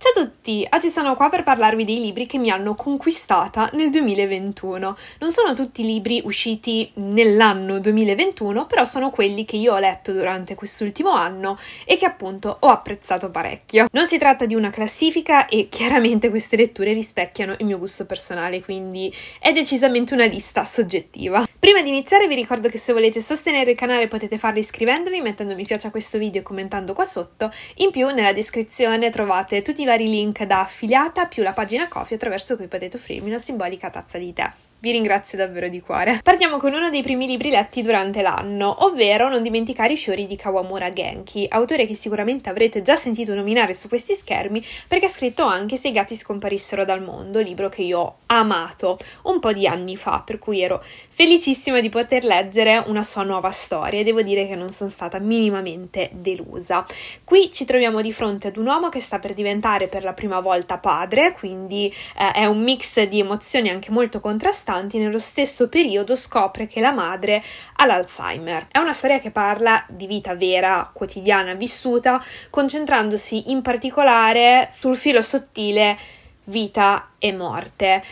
Ciao a tutti, oggi sono qua per parlarvi dei libri che mi hanno conquistata nel 2021. Non sono tutti libri usciti nell'anno 2021, però sono quelli che io ho letto durante quest'ultimo anno e che appunto ho apprezzato parecchio. Non si tratta di una classifica e chiaramente queste letture rispecchiano il mio gusto personale, quindi è decisamente una lista soggettiva. Prima di iniziare vi ricordo che se volete sostenere il canale potete farlo iscrivendovi, mettendo mi piace a questo video e commentando qua sotto. In più nella descrizione trovate tutti i vari link da affiliata più la pagina Coffee attraverso cui potete offrirmi una simbolica tazza di tè. Vi ringrazio davvero di cuore. Partiamo con uno dei primi libri letti durante l'anno, ovvero Non dimenticare i fiori di Kawamura Genki, autore che sicuramente avrete già sentito nominare su questi schermi perché ha scritto anche Se i gatti scomparissero dal mondo, libro che io ho amato un po' di anni fa, per cui ero felicissima di poter leggere una sua nuova storia e devo dire che non sono stata minimamente delusa. Qui ci troviamo di fronte ad un uomo che sta per diventare per la prima volta padre, quindi eh, è un mix di emozioni anche molto contrastanti distanti, nello stesso periodo scopre che la madre ha l'Alzheimer. È una storia che parla di vita vera, quotidiana, vissuta, concentrandosi in particolare sul filo sottile vita e morte, eh,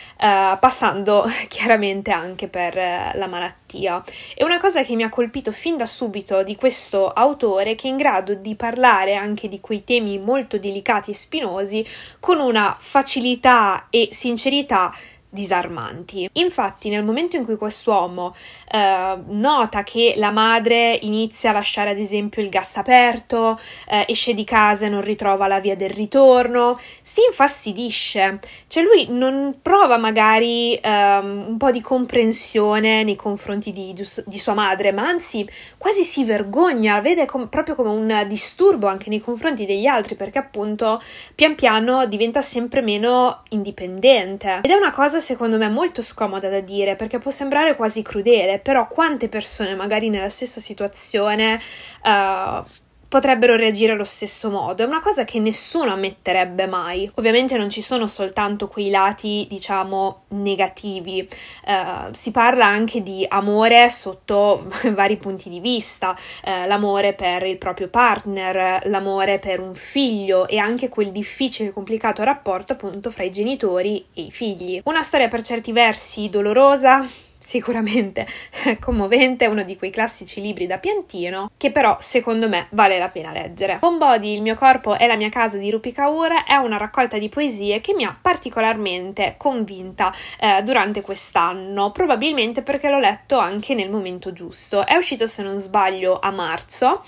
passando chiaramente anche per eh, la malattia. E una cosa che mi ha colpito fin da subito di questo autore che è in grado di parlare anche di quei temi molto delicati e spinosi con una facilità e sincerità disarmanti. Infatti, nel momento in cui quest'uomo eh, nota che la madre inizia a lasciare ad esempio il gas aperto, eh, esce di casa e non ritrova la via del ritorno, si infastidisce, cioè lui non prova magari eh, un po' di comprensione nei confronti di, di, sua madre, ma anzi quasi si vergogna, la vede com- proprio come un disturbo anche nei confronti degli altri perché appunto pian piano diventa sempre meno indipendente ed è una cosa cosa secondo me molto scomoda da dire perché può sembrare quasi crudele, però quante persone magari nella stessa situazione... Uh, potrebbero reagire allo stesso modo. È una cosa che nessuno ammetterebbe mai. Ovviamente non ci sono soltanto quei lati, diciamo, negativi. Uh, si parla anche di amore sotto vari punti di vista, uh, l'amore per il proprio partner, l'amore per un figlio e anche quel difficile e complicato rapporto appunto fra i genitori e i figli. Una storia per certi versi dolorosa, sicuramente commovente, uno di quei classici libri da piantino che però secondo me vale la pena leggere. Body, Il mio corpo e la mia casa di Rupi Kaur è una raccolta di poesie che mi ha particolarmente convinta eh, durante quest'anno, probabilmente perché l'ho letto anche nel momento giusto. È uscito se non sbaglio a marzo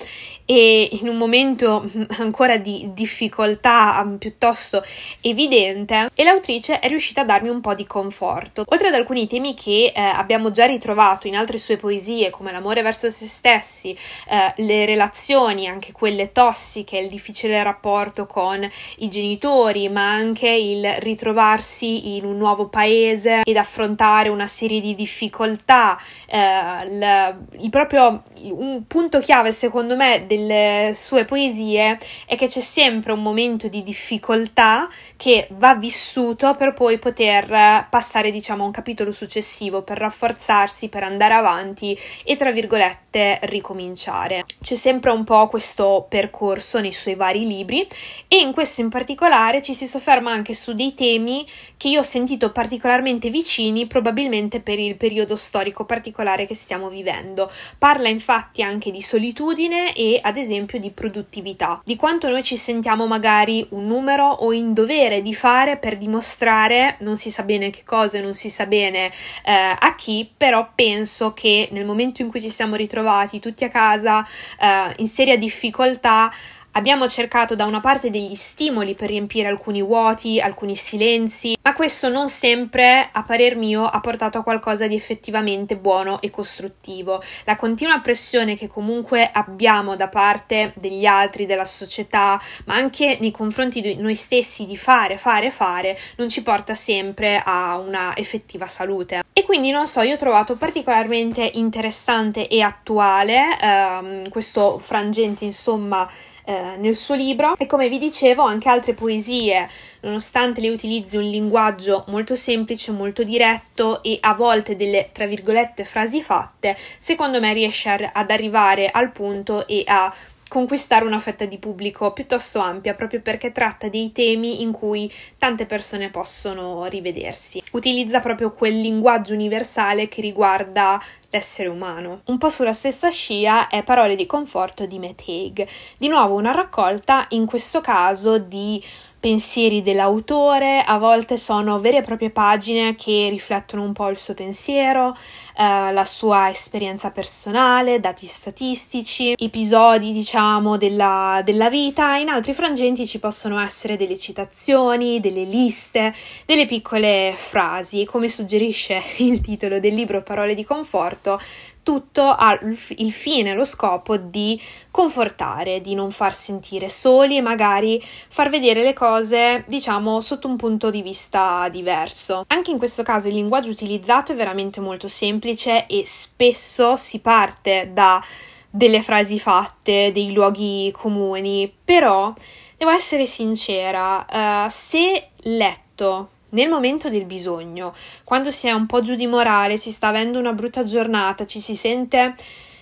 e in un momento ancora di difficoltà mm, piuttosto evidente e l'autrice è riuscita a darmi un po' di conforto. Oltre ad alcuni temi che eh, abbiamo abbiamo già ritrovato in altre sue poesie, come l'amore verso se stessi, eh, le relazioni, anche quelle tossiche, il difficile rapporto con i genitori, ma anche il ritrovarsi in un nuovo paese ed affrontare una serie di difficoltà. Eh, il, il proprio un punto chiave, secondo me, delle sue poesie è che c'è sempre un momento di difficoltà che va vissuto per poi poter passare, diciamo, a un capitolo successivo per raffrontare sforzarsi per andare avanti e tra virgolette ricominciare. C'è sempre un po' questo percorso nei suoi vari libri e in questo in particolare ci si sofferma anche su dei temi che io ho sentito particolarmente vicini probabilmente per il periodo storico particolare che stiamo vivendo. Parla infatti anche di solitudine e ad esempio di produttività, di quanto noi ci sentiamo magari un numero o in dovere di fare per dimostrare non si sa bene che cosa, non si sa bene eh, a chi sì, però penso che nel momento in cui ci siamo ritrovati tutti a casa eh, in seria difficoltà, Abbiamo cercato da una parte degli stimoli per riempire alcuni vuoti, alcuni silenzi, ma questo non sempre, a parer mio, ha portato a qualcosa di effettivamente buono e costruttivo. La continua pressione che comunque abbiamo da parte degli altri, della società, ma anche nei confronti di noi stessi di fare, fare, fare, non ci porta sempre a una effettiva salute. E quindi non so, io ho trovato particolarmente interessante e attuale ehm, questo frangente, insomma, eh, nel suo libro e come vi dicevo anche altre poesie, nonostante le utilizzi un linguaggio molto semplice, molto diretto e a volte delle tra virgolette frasi fatte, secondo me riesce ad arrivare al punto e a conquistare una fetta di pubblico piuttosto ampia proprio perché tratta dei temi in cui tante persone possono rivedersi. Utilizza proprio quel linguaggio universale che riguarda l'essere umano. Un po' sulla stessa scia è Parole di conforto di Matt Haig, di nuovo una raccolta in questo caso di pensieri dell'autore, a volte sono vere e proprie pagine che riflettono un po' il suo pensiero, eh, la sua esperienza personale, dati statistici, episodi diciamo della, della vita. In altri frangenti ci possono essere delle citazioni, delle liste, delle piccole frasi come suggerisce il titolo del libro Parole di conforto, tutto ha il fine, lo scopo di confortare, di non far sentire soli e magari far vedere le cose, diciamo, sotto un punto di vista diverso. Anche in questo caso il linguaggio utilizzato è veramente molto semplice e spesso si parte da delle frasi fatte, dei luoghi comuni, però devo essere sincera, uh, se letto nel momento del bisogno, quando si è un po' giù di morale, si sta avendo una brutta giornata, ci si sente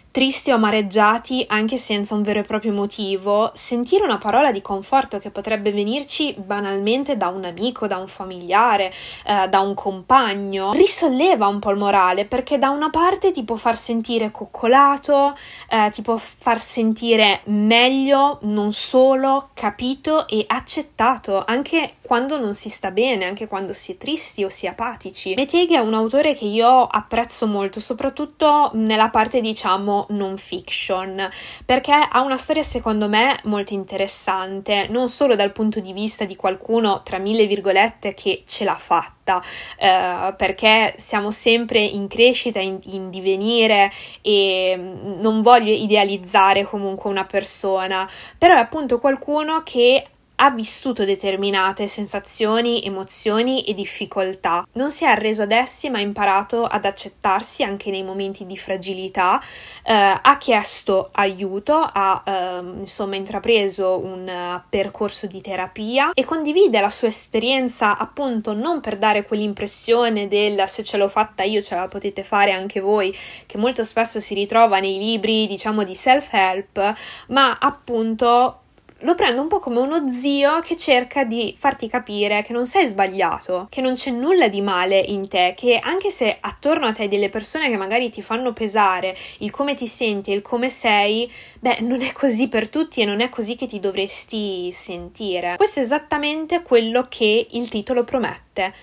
tristi o amareggiati anche senza un vero e proprio motivo, sentire una parola di conforto che potrebbe venirci banalmente da un amico, da un familiare, eh, da un compagno, risolleva un po' il morale perché da una parte ti può far sentire coccolato, eh, ti può far sentire meglio, non solo, capito e accettato, anche quando non si sta bene, anche quando si è tristi o si è apatici. Mettieg è un autore che io apprezzo molto, soprattutto nella parte diciamo non fiction, perché ha una storia secondo me molto interessante, non solo dal punto di vista di qualcuno tra mille virgolette che ce l'ha fatta, eh, perché siamo sempre in crescita, in, in divenire e mm, non voglio idealizzare comunque una persona, però è appunto qualcuno che ha vissuto determinate sensazioni, emozioni e difficoltà. Non si è arreso ad essi, ma ha imparato ad accettarsi anche nei momenti di fragilità, eh, ha chiesto aiuto, ha eh, insomma intrapreso un uh, percorso di terapia e condivide la sua esperienza appunto non per dare quell'impressione del se ce l'ho fatta io ce la potete fare anche voi, che molto spesso si ritrova nei libri diciamo di self-help, ma appunto lo prendo un po' come uno zio che cerca di farti capire che non sei sbagliato, che non c'è nulla di male in te, che anche se attorno a te delle persone che magari ti fanno pesare il come ti senti, il come sei, beh, non è così per tutti e non è così che ti dovresti sentire. Questo è esattamente quello che il titolo promette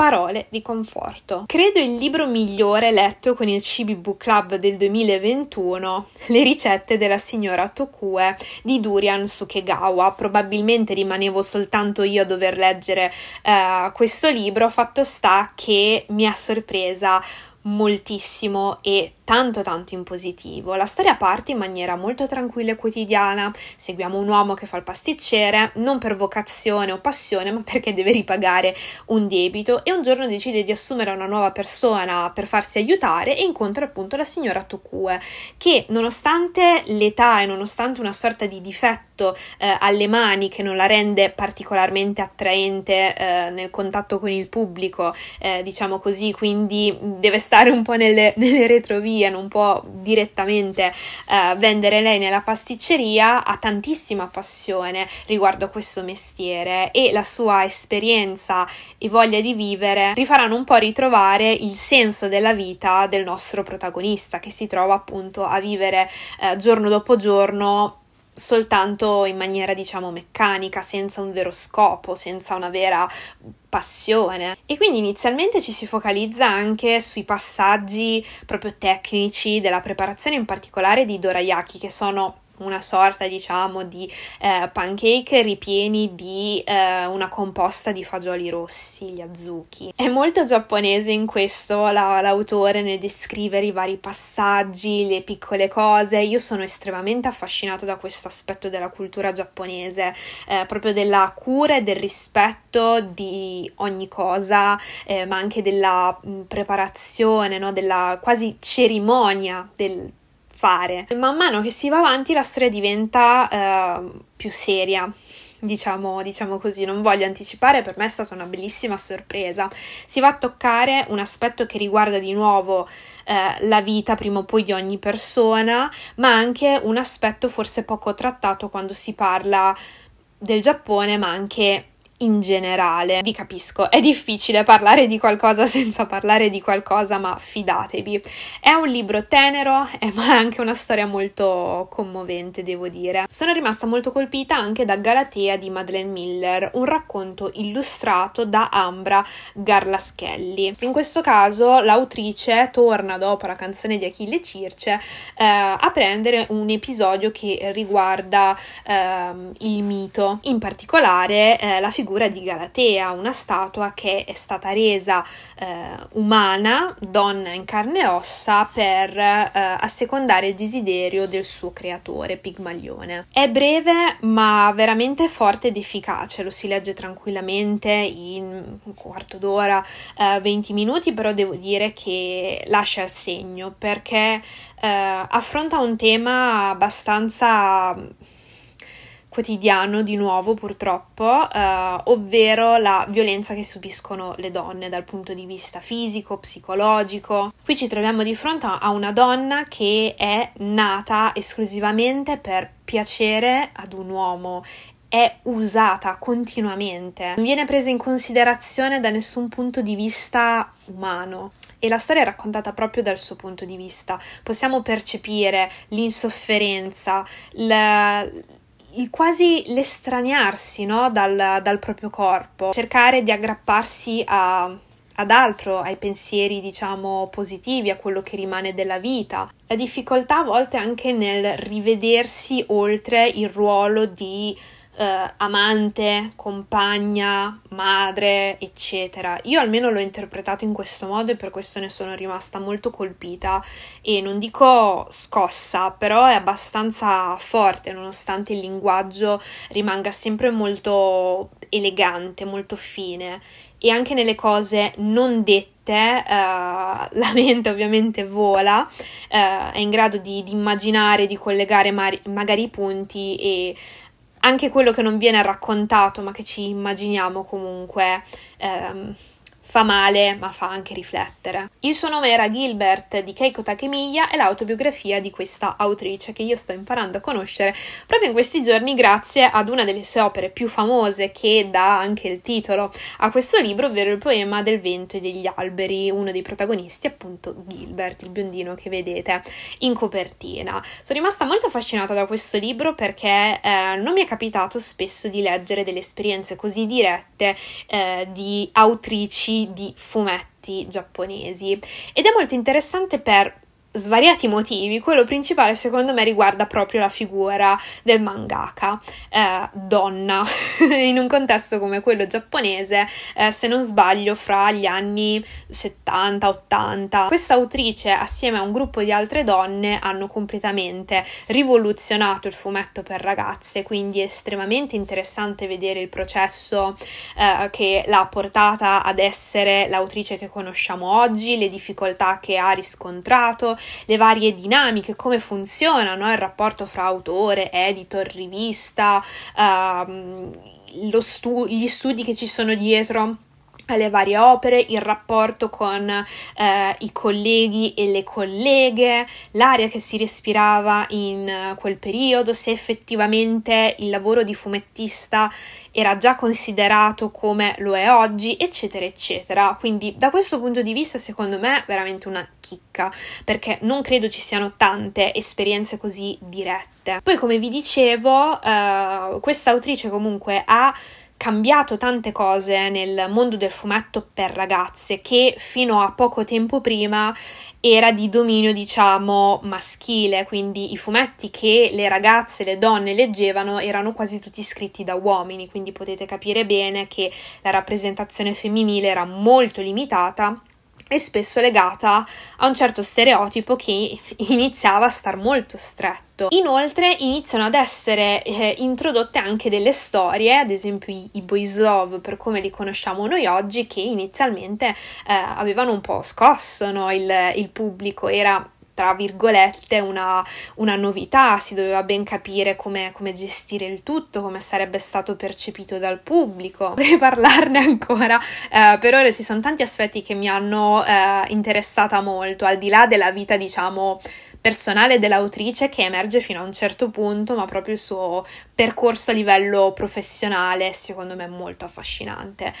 parole di conforto. Credo il libro migliore letto con il Cibi Book Club del 2021, Le ricette della signora Tokue di Durian Sukegawa. Probabilmente rimanevo soltanto io a dover leggere uh, questo libro, fatto sta che mi ha sorpresa moltissimo e tanto tanto in positivo. La storia parte in maniera molto tranquilla e quotidiana, seguiamo un uomo che fa il pasticcere, non per vocazione o passione, ma perché deve ripagare un debito e un giorno decide di assumere una nuova persona per farsi aiutare e incontra appunto la signora Tokue, che nonostante l'età e nonostante una sorta di difetto eh, alle mani che non la rende particolarmente attraente eh, nel contatto con il pubblico, eh, diciamo così, quindi deve stare stare un po' nelle, nelle retrovie, non può direttamente eh, vendere lei nella pasticceria, ha tantissima passione riguardo a questo mestiere e la sua esperienza e voglia di vivere rifaranno un po' ritrovare il senso della vita del nostro protagonista che si trova appunto a vivere eh, giorno dopo giorno soltanto in maniera diciamo meccanica, senza un vero scopo, senza una vera passione. E quindi inizialmente ci si focalizza anche sui passaggi proprio tecnici della preparazione, in particolare di dorayaki, che sono una sorta diciamo di eh, pancake ripieni di eh, una composta di fagioli rossi, gli azuki. È molto giapponese in questo la, l'autore nel descrivere i vari passaggi, le piccole cose. Io sono estremamente affascinato da questo aspetto della cultura giapponese, eh, proprio della cura e del rispetto di ogni cosa, eh, ma anche della mh, mm, preparazione, no? della quasi cerimonia del fare. Man mano che si va avanti la storia diventa eh, più seria. Diciamo, diciamo, così, non voglio anticipare, per me è stata una bellissima sorpresa. Si va a toccare un aspetto che riguarda di nuovo eh, la vita prima o poi di ogni persona, ma anche un aspetto forse poco trattato quando si parla del Giappone, ma anche in generale. Vi capisco, è difficile parlare di qualcosa senza parlare di qualcosa, ma fidatevi. È un libro tenero, eh, ma è anche una storia molto commovente, devo dire. Sono rimasta molto colpita anche da Galatea di Madeleine Miller, un racconto illustrato da Ambra Garlaschelli. In questo caso l'autrice torna dopo la canzone di Achille Circe eh, a prendere un episodio che riguarda eh, il mito, in particolare eh, la figura figura di Galatea, una statua che è stata resa eh, umana, donna in carne e ossa, per eh, assecondare il desiderio del suo creatore, Pigmalione. È breve ma veramente forte ed efficace, lo si legge tranquillamente in un quarto d'ora, eh, 20 minuti, però devo dire che lascia il segno perché eh, affronta un tema abbastanza quotidiano di nuovo purtroppo, eh, ovvero la violenza che subiscono le donne dal punto di vista fisico, psicologico. Qui ci troviamo di fronte a una donna che è nata esclusivamente per piacere ad un uomo è usata continuamente, non viene presa in considerazione da nessun punto di vista umano. E la storia è raccontata proprio dal suo punto di vista. Possiamo percepire l'insofferenza, la, il quasi l'estraniarsi no? dal, dal, proprio corpo, cercare di aggrapparsi a, ad altro, ai pensieri diciamo positivi, a quello che rimane della vita. La difficoltà a volte anche nel rivedersi oltre il ruolo di eh, amante, compagna, madre, eccetera. Io almeno l'ho interpretato in questo modo e per questo ne sono rimasta molto colpita e non dico scossa, però è abbastanza forte nonostante il linguaggio rimanga sempre molto elegante, molto fine e anche nelle cose non dette. Eh, la mente ovviamente vola, eh, è in grado di, di immaginare, di collegare mari- magari i punti e anche quello che non viene raccontato ma che ci immaginiamo comunque ehm, Fa male, ma fa anche riflettere. Il suo nome era Gilbert di Keiko Takemiya e l'autobiografia di questa autrice che io sto imparando a conoscere proprio in questi giorni grazie ad una delle sue opere più famose che dà anche il titolo a questo libro, ovvero il poema del vento e degli alberi, uno dei protagonisti appunto Gilbert, il biondino che vedete in copertina. Sono rimasta molto affascinata da questo libro perché eh, non mi è capitato spesso di leggere delle esperienze così dirette eh, di autrici di fumetti giapponesi ed è molto interessante per svariati motivi, quello principale secondo me riguarda proprio la figura del mangaka, eh, donna, in un contesto come quello giapponese, eh, se non sbaglio fra gli anni 70-80. Questa autrice assieme a un gruppo di altre donne hanno completamente rivoluzionato il fumetto per ragazze, quindi è estremamente interessante vedere il processo eh, che l'ha portata ad essere l'autrice che conosciamo oggi, le difficoltà che ha riscontrato, le varie dinamiche, come funzionano il rapporto fra autore, editor, rivista, ehm, stu- gli studi che ci sono dietro le varie opere, il rapporto con eh, i colleghi e le colleghe, l'aria che si respirava in eh, quel periodo, se effettivamente il lavoro di fumettista era già considerato come lo è oggi, eccetera, eccetera. Quindi da questo punto di vista, secondo me, è veramente una chicca, perché non credo ci siano tante esperienze così dirette. Poi, come vi dicevo, eh, questa autrice comunque ha cambiato tante cose nel mondo del fumetto per ragazze che fino a poco tempo prima era di dominio diciamo maschile, quindi i fumetti che le ragazze, le donne leggevano erano quasi tutti scritti da uomini, quindi potete capire bene che la rappresentazione femminile era molto limitata e spesso legata a un certo stereotipo che iniziava a star molto stretto. Inoltre iniziano ad essere eh, introdotte anche delle storie, ad esempio i, i, boys love per come li conosciamo noi oggi, che inizialmente eh, avevano un po' scosso no? il, il pubblico, era tra virgolette una, una, novità, si doveva ben capire come, come, gestire il tutto, come sarebbe stato percepito dal pubblico. Potrei parlarne ancora, eh, per ora ci sono tanti aspetti che mi hanno eh, interessata molto, al di là della vita, diciamo, personale dell'autrice che emerge fino a un certo punto, ma proprio il suo percorso a livello professionale, secondo me, è molto affascinante.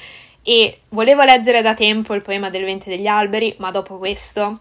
E volevo leggere da tempo il poema del Vente degli alberi, ma dopo questo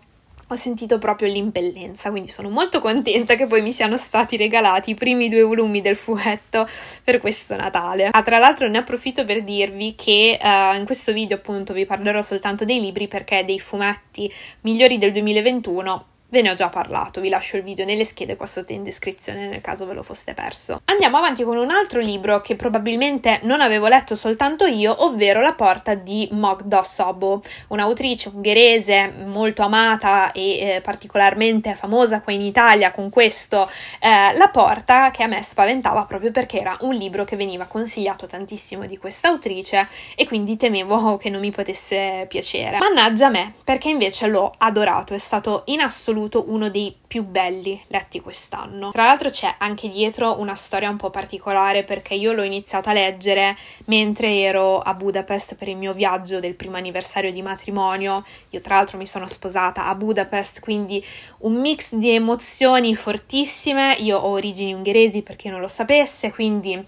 ho sentito proprio l'impellenza, quindi sono molto contenta che poi mi siano stati regalati i primi due volumi del fumetto per questo Natale. Ah, tra l'altro ne approfitto per dirvi che uh, in questo video appunto vi parlerò soltanto dei libri perché dei fumetti migliori del 2021 Ve ne ho già parlato, vi lascio il video nelle schede qua sotto in descrizione nel caso ve lo foste perso. Andiamo avanti con un altro libro che probabilmente non avevo letto soltanto io, ovvero La porta di Mogdo Sobo, un'autrice ungherese molto amata e eh, particolarmente famosa qua in Italia con questo eh, La porta che a me spaventava proprio perché era un libro che veniva consigliato tantissimo di quest'autrice e quindi temevo che non mi potesse piacere. Mannaggia me, perché invece l'ho adorato, è stato in assoluto voluto uno dei più belli letti quest'anno. Tra l'altro c'è anche dietro una storia un po' particolare perché io l'ho iniziato a leggere mentre ero a Budapest per il mio viaggio del primo anniversario di matrimonio. Io tra l'altro mi sono sposata a Budapest, quindi un mix di emozioni fortissime. Io ho origini ungheresi per chi non lo sapesse, quindi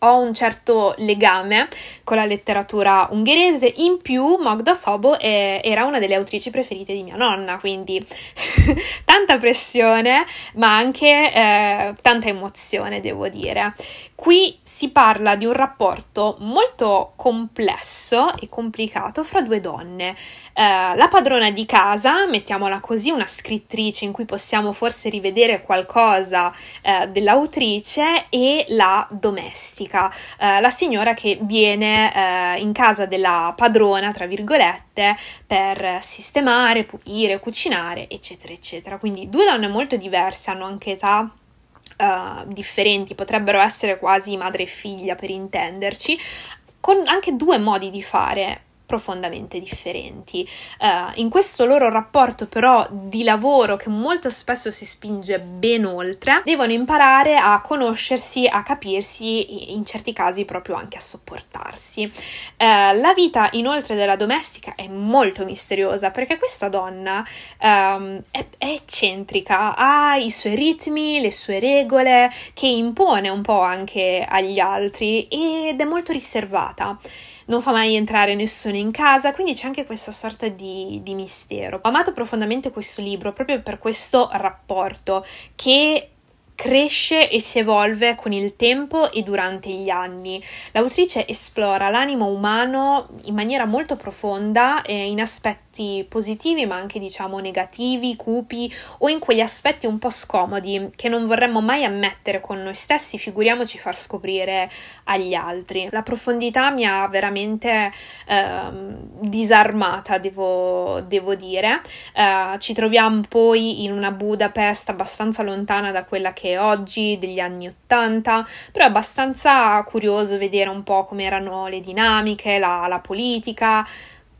ho un certo legame con la letteratura ungherese, in più Magda Sobo è, era una delle autrici preferite di mia nonna, quindi tanta pressione ma anche eh, tanta emozione devo dire. Qui si parla di un rapporto molto complesso e complicato fra due donne. Eh, la padrona di casa, mettiamola così, una scrittrice in cui possiamo forse rivedere qualcosa eh, dell'autrice, e la domestica pratica eh, la signora che viene eh, in casa della padrona, tra virgolette, per sistemare, pulire, cucinare, eccetera, eccetera. Quindi due donne molto diverse, hanno anche età Uh, differenti, potrebbero essere quasi madre e figlia per intenderci, con anche due modi di fare profondamente differenti. Uh, in questo loro rapporto però di lavoro che molto spesso si spinge ben oltre, devono imparare a conoscersi, a capirsi, e in certi casi proprio anche a sopportarsi. Uh, la vita inoltre della domestica è molto misteriosa perché questa donna um, è, è eccentrica, ha i suoi ritmi, le sue regole che impone un po' anche agli altri ed è molto riservata non fa mai entrare nessuno in casa, quindi c'è anche questa sorta di, di mistero. Ho amato profondamente questo libro proprio per questo rapporto che cresce e si evolve con il tempo e durante gli anni. L'autrice esplora l'animo umano in maniera molto profonda e in aspetti aspetti positivi ma anche diciamo negativi, cupi o in quegli aspetti un po' scomodi che non vorremmo mai ammettere con noi stessi, figuriamoci far scoprire agli altri. La profondità mi ha veramente eh, disarmata, devo, devo dire. Eh, ci troviamo poi in una Budapest abbastanza lontana da quella che è oggi, degli anni 80, però è abbastanza curioso vedere un po' come erano le dinamiche, la, la politica,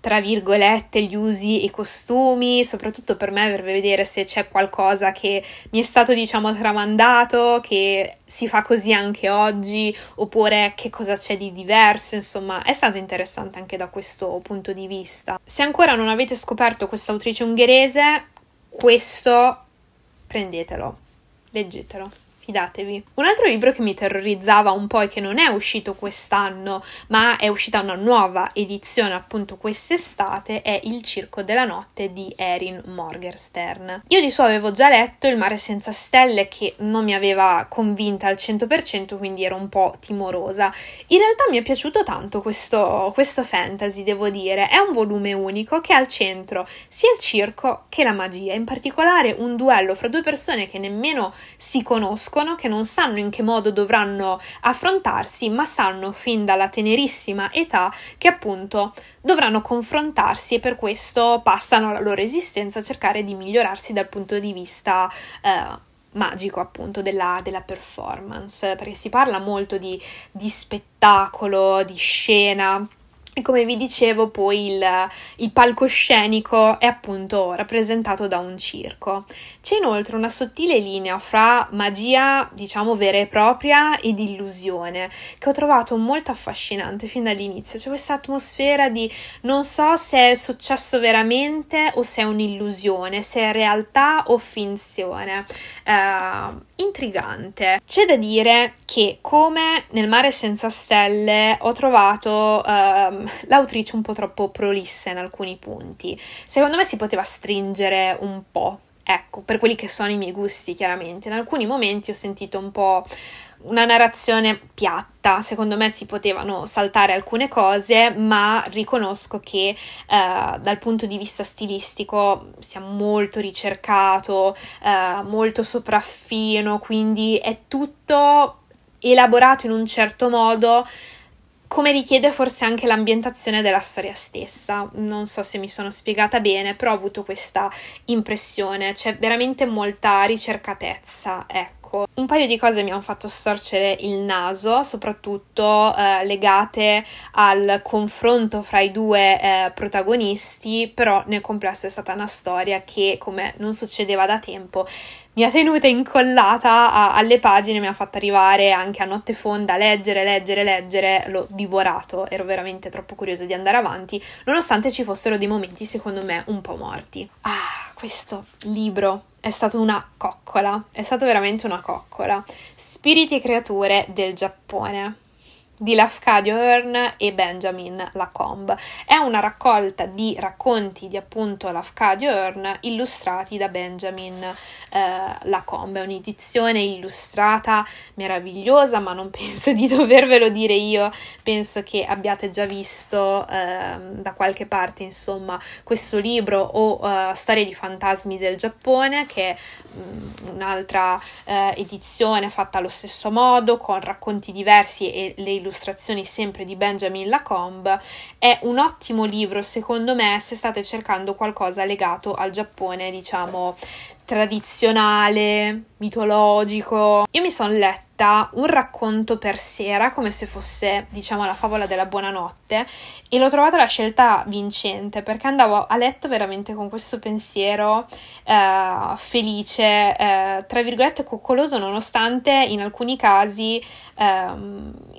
tra virgolette, gli usi e i costumi, soprattutto per me per vedere se c'è qualcosa che mi è stato, diciamo, tramandato, che si fa così anche oggi, oppure che cosa c'è di diverso, insomma, è stato interessante anche da questo punto di vista. Se ancora non avete scoperto questa autrice ungherese, questo prendetelo, leggetelo fidatevi. Un altro libro che mi terrorizzava un po' e che non è uscito quest'anno, ma è uscita una nuova edizione appunto quest'estate, è Il Circo della Notte di Erin Morgenstern. Io di suo avevo già letto Il mare senza stelle che non mi aveva convinta al 100%, quindi ero un po' timorosa. In realtà mi è piaciuto tanto questo, questo fantasy, devo dire. È un volume unico che ha al centro sia il circo che la magia, in particolare un duello fra due persone che nemmeno si conoscono crescono, che non sanno in che modo dovranno affrontarsi, ma sanno fin dalla tenerissima età che appunto dovranno confrontarsi e per questo passano la loro esistenza a cercare di migliorarsi dal punto di vista eh, magico appunto della, della, performance, perché si parla molto di, di spettacolo, di scena e come vi dicevo, poi il, il, palcoscenico è appunto rappresentato da un circo. C'è inoltre una sottile linea fra magia, diciamo, vera e propria ed illusione, che ho trovato molto affascinante fin dall'inizio. C'è questa atmosfera di non so se è successo veramente o se è un'illusione, se è realtà o finzione. Uh, intrigante. C'è da dire che come nel mare senza stelle ho trovato ehm, l'autrice un po' troppo prolissa in alcuni punti. Secondo me si poteva stringere un po'. Ecco, per quelli che sono i miei gusti, chiaramente. In alcuni momenti ho sentito un po' una narrazione piatta, secondo me si potevano saltare alcune cose, ma riconosco che eh, dal punto di vista stilistico sia molto ricercato, eh, molto sopraffino, quindi è tutto elaborato in un certo modo come richiede forse anche l'ambientazione della storia stessa. Non so se mi sono spiegata bene, però ho avuto questa impressione, c'è veramente molta ricercatezza, ecco. Ecco, un paio di cose mi hanno fatto storcere il naso, soprattutto eh, legate al confronto fra i due eh, protagonisti, però nel complesso è stata una storia che, come non succedeva da tempo, mi ha tenuta incollata a, alle pagine, mi ha fatto arrivare anche a notte fonda a leggere, leggere, leggere, l'ho divorato, ero veramente troppo curiosa di andare avanti, nonostante ci fossero dei momenti secondo me un po' morti. Ah, questo libro è stata una coccola, è stata veramente una coccola. Spiriti e creature del Giappone di Lafcadio Hearn e Benjamin Lacombe. È una raccolta di racconti di appunto Lafcadio Hearn illustrati da Benjamin eh, Lacombe. È un'edizione illustrata meravigliosa, ma non penso di dovervelo dire io, penso che abbiate già visto eh, da qualche parte, insomma, questo libro o eh, Storie di fantasmi del Giappone, che è mh, mm, un'altra eh, edizione fatta allo stesso modo con racconti diversi e le illustrazioni illustrazioni sempre di Benjamin Lacombe, è un ottimo libro secondo me se state cercando qualcosa legato al Giappone, diciamo, tradizionale, mitologico. Io mi sono letta scritta un racconto per sera, come se fosse, diciamo, la favola della buonanotte, e l'ho trovata la scelta vincente perché andavo a letto veramente con questo pensiero eh, felice, eh, tra virgolette coccoloso, nonostante in alcuni casi eh,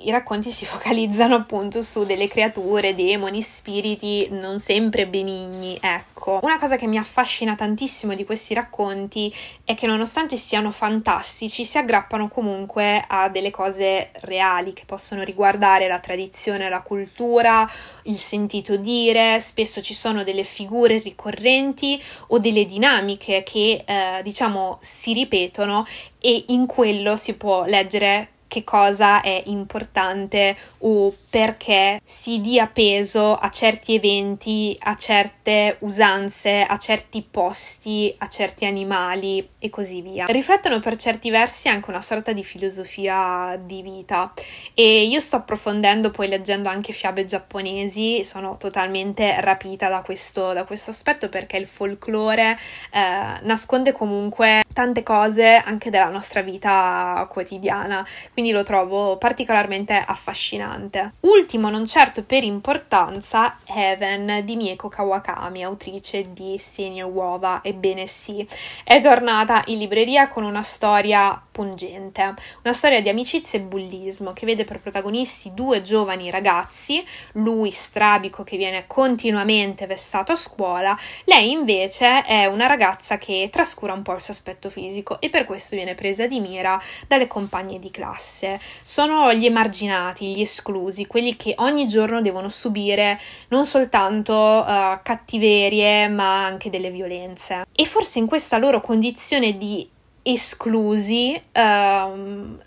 i racconti si focalizzano appunto su delle creature, demoni, spiriti non sempre benigni, ecco. Una cosa che mi affascina tantissimo di questi racconti è che nonostante siano fantastici, si aggrappano comunque a delle cose reali che possono riguardare la tradizione, la cultura, il sentito dire, spesso ci sono delle figure ricorrenti o delle dinamiche che eh, diciamo si ripetono e in quello si può leggere che cosa è importante o perché si dia peso a certi eventi, a certe usanze, a certi posti, a certi animali e così via. Riflettono per certi versi anche una sorta di filosofia di vita e io sto approfondendo poi leggendo anche fiabe giapponesi, sono totalmente rapita da questo, da questo aspetto perché il folklore eh, nasconde comunque tante cose anche della nostra vita quotidiana quindi lo trovo particolarmente affascinante. Ultimo, non certo per importanza, Heaven di Mieko Kawakami, autrice di Senior Uova, ebbene sì, è tornata in libreria con una storia pungente. Una storia di amicizia e bullismo che vede per protagonisti due giovani ragazzi, lui strabico che viene continuamente vessato a scuola, lei invece è una ragazza che trascura un po' il suo aspetto fisico e per questo viene presa di mira dalle compagne di classe. Sono gli emarginati, gli esclusi, quelli che ogni giorno devono subire non soltanto uh, cattiverie ma anche delle violenze. E forse in questa loro condizione di esclusi um,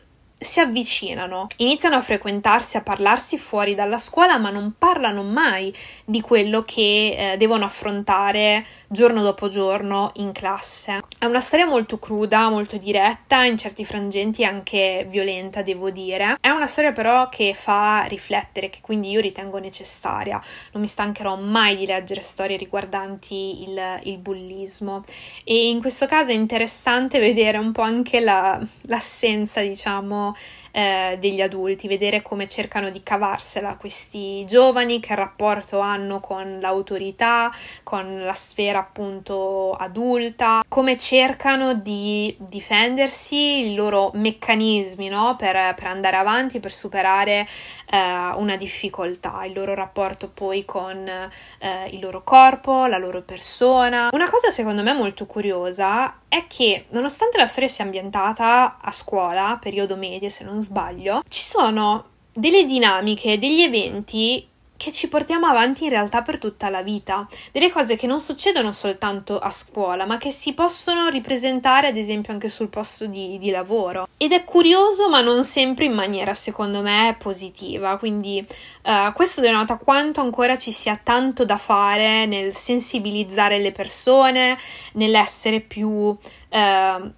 si avvicinano, iniziano a frequentarsi, a parlarsi fuori dalla scuola, ma non parlano mai di quello che eh, devono affrontare giorno dopo giorno in classe. È una storia molto cruda, molto diretta, in certi frangenti anche violenta, devo dire. È una storia però che fa riflettere, che quindi io ritengo necessaria. Non mi stancherò mai di leggere storie riguardanti il, il bullismo e in questo caso è interessante vedere un po' anche la, l'assenza, diciamo, eh, degli adulti, vedere come cercano di cavarsela questi giovani, che rapporto hanno con l'autorità, con la sfera appunto adulta, come cercano di difendersi, i loro meccanismi no? per, per, andare avanti, per superare eh, una difficoltà, il loro rapporto poi con eh, il loro corpo, la loro persona. Una cosa secondo me molto curiosa è che nonostante la storia sia ambientata a scuola, periodo medio se non sbaglio, ci sono delle dinamiche, degli eventi che ci portiamo avanti in realtà per tutta la vita, delle cose che non succedono soltanto a scuola, ma che si possono ripresentare ad esempio anche sul posto di, di lavoro. Ed è curioso, ma non sempre in maniera secondo me positiva, quindi uh, questo denota quanto ancora ci sia tanto da fare nel sensibilizzare le persone, nell'essere più... Uh,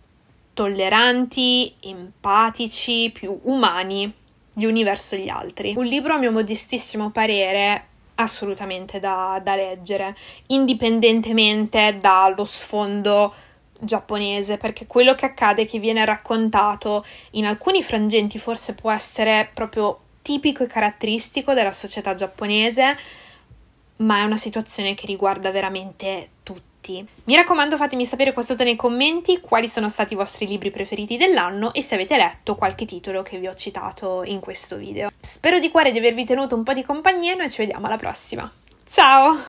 tolleranti, empatici, più umani gli uni verso gli altri. Un libro, a mio modestissimo parere, assolutamente da, da leggere, indipendentemente dallo sfondo giapponese, perché quello che accade, che viene raccontato in alcuni frangenti, forse può essere proprio tipico e caratteristico della società giapponese, ma è una situazione che riguarda veramente tutti tutti. Mi raccomando fatemi sapere qua sotto nei commenti quali sono stati i vostri libri preferiti dell'anno e se avete letto qualche titolo che vi ho citato in questo video. Spero di cuore di avervi tenuto un po' di compagnia e noi ci vediamo alla prossima. Ciao!